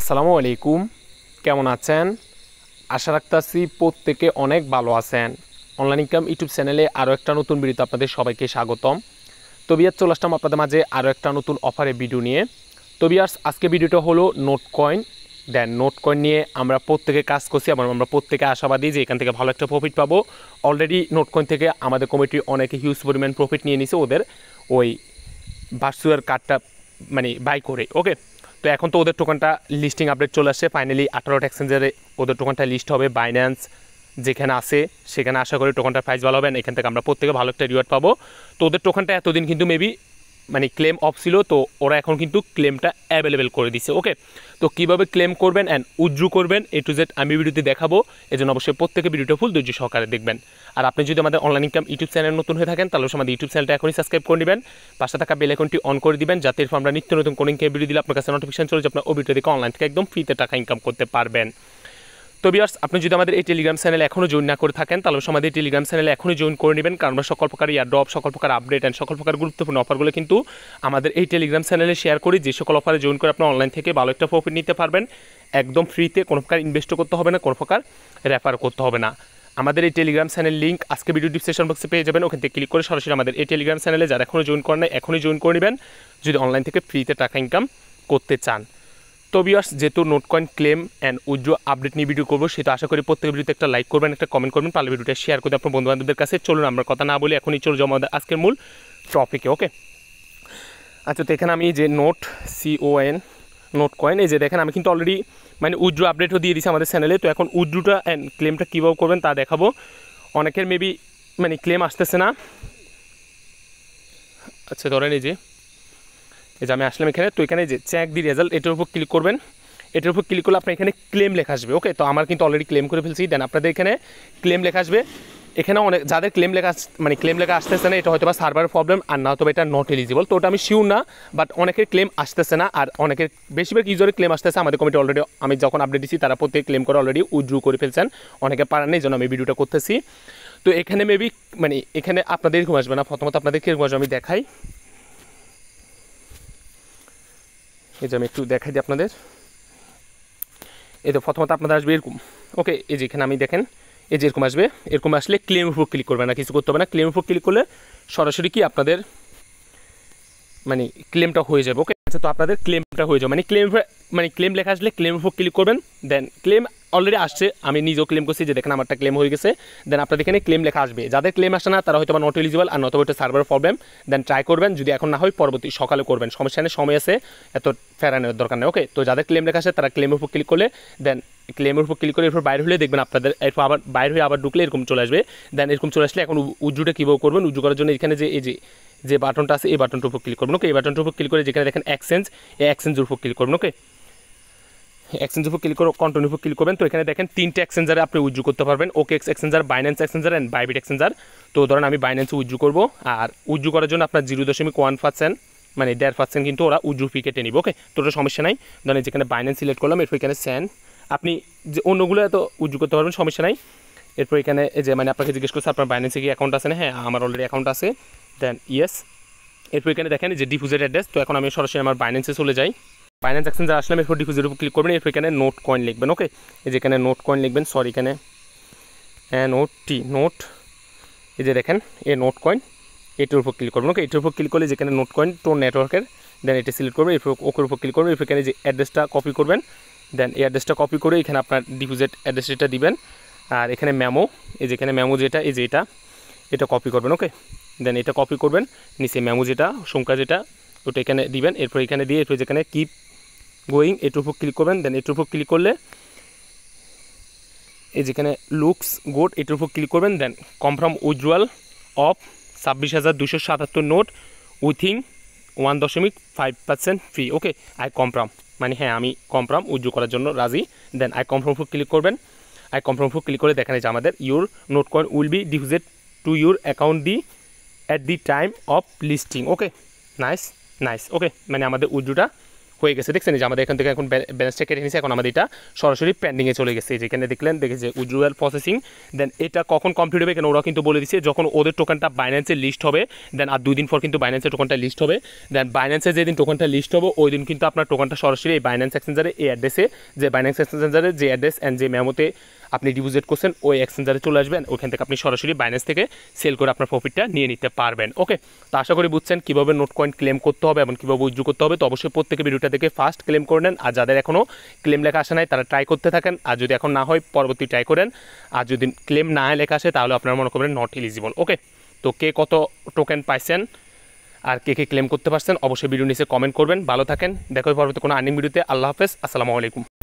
আসসালামু আলাইকুম কেমন আছেন আশা রাখতাছি প্রত্যেকে অনেক ভালো আছেন অনলাইন ইনকাম ইউটিউব চ্যানেলে আরও একটা নতুন ভিডিওতে আপনাদের সবাইকে স্বাগতম তবি আর চলে আসলাম আপনাদের মাঝে আরও একটা নতুন অফারে ভিডিও নিয়ে তবি আর আজকে ভিডিওটা হলো Notcoin then Notcoin নিয়ে আমরা প্রত্যেকে কাজ করছি এবং আমরা প্রত্যেকে আশাবাদী যে এখান থেকে ভালো একটা প্রফিট পাবো অলরেডি নোট কয়েন থেকে আমাদের কমিটি অনেকে হিউজ পরিমাণ প্রফিট নিয়ে নিছে ওদের ওই ভার্সুয়ার কার্ডটা মানে বাই করে ওকে তো এখন তো ওদের টোকানটা লিস্টিং আপডেট চলে আসছে ফাইনালি আঠারোটা এক্সচেঞ্জের ওদের টোকানটা লিস্ট হবে বাইন্যান্স যেখানে আসে সেখানে আশা করি টোকনটা প্রাইস ভালো হবে এখান থেকে আমরা প্রত্যেকে ভালো একটা রিওয়ার্ড পাবো তো ওদের টোকানটা এতদিন কিন্তু মেবি মানে ক্লেম অফ ছিল তো ওরা এখন কিন্তু ক্লেমটা অ্যাভেলেবেল করে দিছে ওকে তো কিভাবে ক্লেম করবেন অ্যান্ড উজ্রু করবেন এ টু জেড আমি ভিডিওতে দেখাবো জন্য অবশ্যই প্রত্যেকে ভিডিওটা ফুল ধৈর্য সহকারে দেখবেন আর আপনি যদি আমাদের অনলাইন ইনকাম ইউটিউব চ্যানেল নতুন হয়ে থাকেন তাহলে আমাদের ইউটিউব চ্যানেলটা এখনই সাবস্ক্রাইব করে নেবেন পাশে থাকা বেল আইকনটি অন করে দিবেন যাতে এরপর আমরা নিত্য নতুন কোনো ভিডিও দিলে আপনার কাছে নোটিফিকেশন চলে যে আপনার ও ভিডিও দেখে অনলাইন থেকে একদম ফ্রিতে টাকা ইনকাম করতে পারবেন তো বিয়ার্স আপনি যদি আমাদের এই টেলিগ্রাম চ্যানেল এখনও জয়েন না করে থাকেন তাহলে আমাদের টেলিগ্রাম চ্যানেল এখনই জয়েন করে নেবেন কারণ আমরা সকল প্রকার ইয়ার ড্রপ সকল প্রকার আপডেট অ্যান্ড সকল প্রকার গুরুত্বপূর্ণ অফারগুলো কিন্তু আমাদের এই টেলিগ্রাম চ্যানেলে শেয়ার করি যে সকল অফারে জয়েন করে আপনি অনলাইন থেকে ভালো একটা প্রফিট নিতে পারবেন একদম ফ্রিতে কোনো প্রকার ইনভেস্টও করতে হবে না কোনো প্রকার রেফার করতে হবে না আমাদের এই টেলিগ্রাম চ্যানেল লিঙ্ক আজকে ভিডিও ডিসক্রিপশন বক্সে পেয়ে যাবেন ওখান থেকে ক্লিক করে সরাসরি আমাদের এই টেলিগ্রাম চ্যানেলে যারা এখনও জয়েন করেন না এখনই জয়েন করে নেবেন যদি অনলাইন থেকে ফ্রিতে টাকা ইনকাম করতে চান তো বিয়ার্স যেহেতু নোট কয়েন ক্লেম অ্যান্ড উজ্জ্বল আপডেট নিয়ে ভিডিও করবো সেটা আশা করি প্রত্যেক ভিডিওতে একটা লাইক করবেন একটা কমেন্ট করবেন তাহলে ভিডিওটা শেয়ার করতে আপনার বন্ধুবান্ধবদের কাছে চলুন আমরা কথা না বলি এখনই চলো জমা আজকের মূল টপিকে ওকে আচ্ছা তো এখানে আমি যে নোট সিওএন নোট কয়েন এই যে দেখেন আমি কিন্তু অলরেডি মানে উজ্জু আপডেটও দিয়ে দিচ্ছি আমাদের চ্যানেলে তো এখন উজ্জুটা অ্যান্ড ক্লেমটা কীভাবে করবেন তা দেখাবো অনেকের মেবি মানে ক্লেম আসতেছে না আচ্ছা ধরেন এই যে এই যে আমি আসলাম এখানে তো এখানে যে চেক দি রেজাল্ট এটার উপর ক্লিক করবেন এটার উপর ক্লিক করলে আপনার এখানে ক্লেম লেখা আসবে ওকে তো আমার কিন্তু অলরেডি ক্লেম করে ফেলছি দেন আপনাদের এখানে ক্লেম লেখা আসবে এখানে অনেক যাদের ক্লেম লেখা মানে ক্লেম লেখা আসতেছে না এটা হয়তো বা সার্ভার প্রবলেম আর না হয়তো এটা নট এলিজিবল তো ওটা আমি শিওর না বাট অনেকের ক্লেম আসতেছে না আর অনেকের বেশিরভাগ ইউজারের ক্লেম আসতেছে আমাদের কমিটি অলরেডি আমি যখন আপডেট দিচ্ছি তারা প্রত্যেকে ক্লেম করে অলরেডি উজ্রু করে ফেলছেন অনেকে পারান এই জন্য আমি ভিডিওটা করতেছি তো এখানে মেবি মানে এখানে আপনাদের এরকম আসবে না প্রথমত আপনাদের কীরকম আসবে আমি দেখাই এই যে আমি একটু দেখাই দিই আপনাদের এই তো প্রথমত আপনাদের আসবে এরকম ওকে এই যে এখানে আমি দেখেন এই যে এরকম আসবে এরকম আসলে ক্লেম উপর ক্লিক করবে না কিছু করতে হবে না ক্লেম উপর ক্লিক করলে সরাসরি কি আপনাদের মানে ক্লেমটা হয়ে যাবে ওকে আচ্ছা তো আপনাদের ক্লেমটা হয়ে যাবে মানে ক্লেম মানে ক্লেম লেখা আসলে ক্লেম উপর ক্লিক করবেন দেন ক্লেম অলরেডি আসছে আমি নিজেও ক্লেম করছি যে দেখেন আমারটা ক্লেম হয়ে গেছে দেন আপনাদের এখানে ক্লেম লেখা আসবে যাদের ক্লেম আসে না তারা হয়তো নট এলিজিবল আর নতুবা এটা সার্ভার প্রবলেম দেন ট্রাই করবেন যদি এখন না হয় পরবর্তী সকালে করবেন সমস্যা নেই সময় আছে এত ফেরানোর দরকার নেই ওকে তো যাদের ক্লেম লেখা আসে তারা ক্লেমের উপর ক্লিক করলে দেন ক্লেমের উপর ক্লিক করে এরপর বাইরে হলে দেখবেন আপনাদের এরপর আবার বাইরে হয়ে আবার ঢুকলে এরকম চলে আসবে দেন এরকম চলে আসলে এখন উজ্জুটা কীভাবে করবেন উজ্জু করার জন্য এখানে যে এই যে যে বাটনটা আছে এই বাটনটার উপর ক্লিক করবেন ওকে এই বাটনটার উপর ক্লিক করে যেখানে দেখেন এক্সচেঞ্জ এই এক্সচেঞ্জের উপর ক্লিক করবেন ওকে এক্সচেঞ্জ উপর ক্লিক করে কন্ট্রোল উপর ক্লিক করবেন তো এখানে দেখেন তিনটে এক্সচেঞ্জারে আপনি উজ্জু করতে পারবেন okay ex exchanger Binance exchanger and Bybit exchanger তো ধরেন আমি বাইন্যান্সে উজ্জু করবো আর উজ্জু করার জন্য আপনার জিরো দশমিক ওয়ান পার্সেন্ট মানে দেড় পার্সেন্ট কিন্তু ওরা উজ্জু ফি কেটে নিবে ওকে তো ওটা সমস্যা নাই ধরেন যেখানে বাইন্যান্স সিলেক্ট করলাম এরপর এখানে স্যান আপনি যে অন্যগুলো এত উজ্জু করতে পারবেন সমস্যা নাই এরপর এখানে যে মানে আপনাকে জিজ্ঞেস করছে আপনার বাইন্যান্সে কি অ্যাকাউন্ট আছে না হ্যাঁ আমার অলরেডি অ্যাকাউন্ট আছে দেন ইয়েস এরপর এখানে দেখেন যে ডিপোজিট অ্যাড্রেস তো এখন আমি সরাসরি আমার বাইন্যান্সে চলে যাই বাইন্যান্স অ্যাকশন যারা আসলাম এরপর ডিফিউজের উপর ক্লিক করবেন এরপর এখানে নোট কয়েন লিখবেন ওকে এই যে এখানে নোট কয়েন লিখবেন সরি এখানে নোট টি নোট এই যে দেখেন এ নোট কয়েন এটির উপর ক্লিক করবেন ওকে এটির উপর ক্লিক করলে যেখানে নোট কয়েন টোর নেটওয়ার্কের দেন এটি সিলেক্ট করবেন এরপর ওকের উপর ক্লিক করবেন এরপর এখানে যে অ্যাড্রেসটা কপি করবেন দেন এই অ্যাড্রেসটা কপি করে এখানে আপনার ডিপোজিট অ্যাড্রেসটা দিবেন আর এখানে ম্যামো এই যেখানে ম্যামো যেটা এই যে এটা এটা কপি করবেন ওকে দেন এটা কপি করবেন নিচে মেমো যেটা সংখ্যা যেটা ওটা এখানে দিবেন এরপর এখানে দিয়ে এরপর যেখানে কিপ গোয়িং এটার উপর ক্লিক করবেন দেন এটার উপর ক্লিক করলে এই যেখানে লুকস গোড এটার উপর ক্লিক করবেন দেন কনফার্ম উইথড্রুয়াল অফ ছাব্বিশ হাজার দুশো সাতাত্তর নোট উইথিং ওয়ান দশমিক five percent free okay I confirm মানে হ্যাঁ আমি কমফ্রাম উজ্জ্ব করার জন্য রাজি then I confirm for click করবেন আই কমফার্ম ফোর ক্লিক করে দেখেন যে আমাদের your Notcoin will be deposit to your account the at the time of listing okay nice nice okay মানে আমাদের উজুটা হয়ে গেছে দেখছেন যে আমাদের এখান থেকে এখন ব্যালেন্সটা কেটে নিয়েছে এখন আমাদের এটা সরাসরি পেন্ডিংয়ে চলে গেছে যেখানে দেখলেন যে উজুয়াল প্রসেসিং দেন এটা কখন কমপ্লিট হবে কেন ওরা কিন্তু বলে দিচ্ছে যখন ওদের টোকেনটা বাইন্যান্সে লিস্ট হবে দেন আর দুই দিন পর কিন্তু বাইন্যান্সের টোকেনটা লিস্ট হবে দেন বাইন্যান্সে যেদিন টোকেনটা লিস্ট হবে ওই দিন কিন্তু আপনার টোকেনটা সরাসরি এই বাইন্যান্স এক্সেঞ্জারে এই অ্যাড্রেসে যে বাইন্যান্স এক্সেঞ্জারে যে অ্যাড্রেস অ্যান্ড যে মেমোতে আপনি ডিপোজিট করছেন ওই এক্সচেঞ্জারে চলে আসবেন ওইখান থেকে আপনি সরাসরি বাইন্যান্স থেকে সেল করে আপনার প্রফিটটা নিয়ে নিতে পারবেন ওকে তো আশা করি বুঝছেন কীভাবে নোট কয়েন ক্লেম করতে হবে এবং কীভাবে উজ্জু করতে হবে তো অবশ্যই প্রত্যেকে ভিডিওটা দেখে ফার্স্ট ক্লেম করে নেন আর যাদের এখনও ক্লেম লেখা আসে নাই তারা ট্রাই করতে থাকেন আর যদি এখন না হয় পরবর্তী ট্রাই করেন আর যদি ক্লেম না লেখা আসে তাহলে আপনার মনে করবেন নট এলিজিবল ওকে তো কে কত টোকেন পাইছেন আর কে কে ক্লেম করতে পারছেন অবশ্যই ভিডিও নিচে কমেন্ট করবেন ভালো থাকেন দেখো পরবর্তী কোনো আর্নিং ভিডিওতে আল্লাহ হাফেজ আসসালামু আলাইকুম